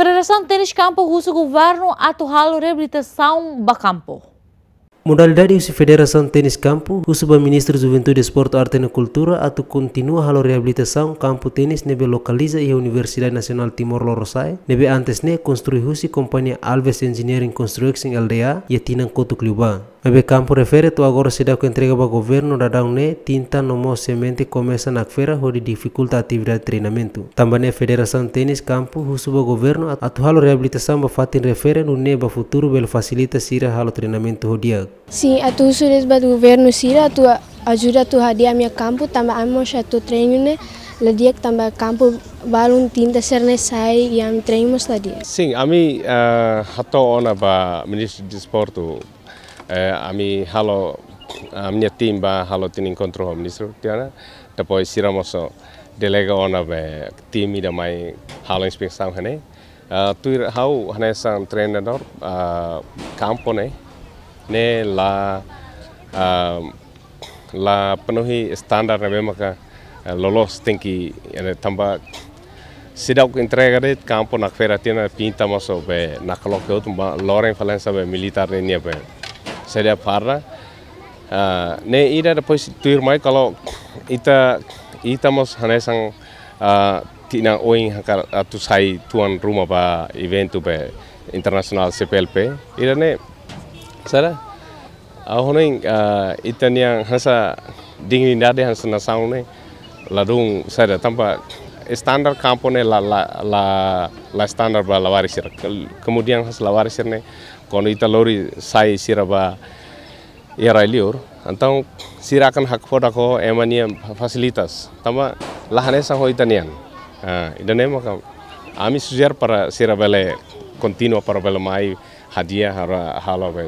Federação Tênis Campo Russo Governo atual reabilitação ba campo. Modalidade Usi Federação Tênis Campo, o Subministro de Juventude, Esporte, Arte e Cultura, atu continua a reabilitação campo tênis nebe localiza e a Universidade Nacional Timor Lorosai, nebe antes ne construi husi companhia Alves Engineering Construction LDA e a Tinan Kotuk Liubang. Bebe campo refere tu agora se dá com entrega para governo da ne tinta no mo semente começa na feira onde dificulta a atividade de treinamento. Também a Federação Tênis Campo, russo o governo, atual reabilitação para fatin refere no neba futuro belo facilita sira halo treinamento dia. Sim, atu sudes bat governo sira tu ajuda tu hadia minha campo, também amo satu treino né, ladiak também campo balun um tinta ne sai e yang treino mas ladiak. Sing ami uh, eh, hato ona ba ministro de esporto আমি হালো আমনে টিম বা হালো তিনি control home নিশ্চয় তারপর সিরামস ডেলেগা অনাবে team ইডা মাই হালো ইন্সপেকশন হানে তুই হাও হানে সাং ট্রেনার কাম পনে নে লা লা পনহি স্ট্যান্ডার্ড নেবে মাকা ললস তিনকি থাম্বা sidau entregare campo nak feratina pinta maso be nakalok tu loreng falensa be militar ni be sedia parra uh, ne ira pois tuir mai kalau ita ita mos hanesang uh, tina oing hakar atu sai tuan rumah ba event be internasional CPLP ira ne sara ah, hone uh, ita niang hansa dingin dade hansa nasaung ne ladung sara tampa standar kampone la la la la standar ba lawari sir kemudian has lawari sir ne kono ita lori sai siraba ba yara liur antang sir akan hak foda ko emania fasilitas tama lahane sang ita nian ah idane maka ami sujar para sir bale continuo para bele mai hadia hara halo be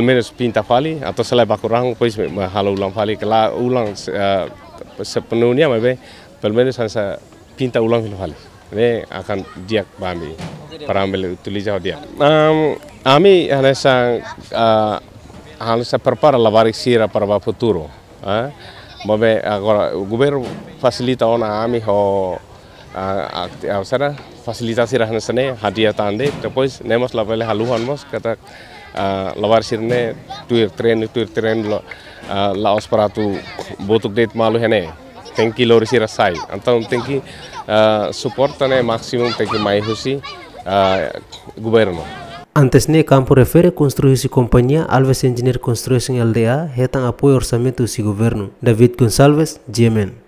menos pinta fali atau selai bakurang kuis halu ulang fali kela ulang eh, sepenuhnya mebe pelmeres hansa pinta ulang fil fali ini akan diak bami parambil tuli jauh dia ami hanesa uh, eh, hanesa prepara labarik sira para ba futuro uh, eh. gubero agora o governo facilita ona ami ho a, a, facilita sira hanesane tan tande después nemos labele halu mos kata lawar sirne tuir tren tuir tren lo laos tu botuk det malu hene tengki lori sira sai antau tenki support tane maksimum tenki mai husi governo Antes ne campo refere construir compañía Alves Engineer Construction LDA, hetan apoio orçamento si governo. David Gonçalves, Yemen.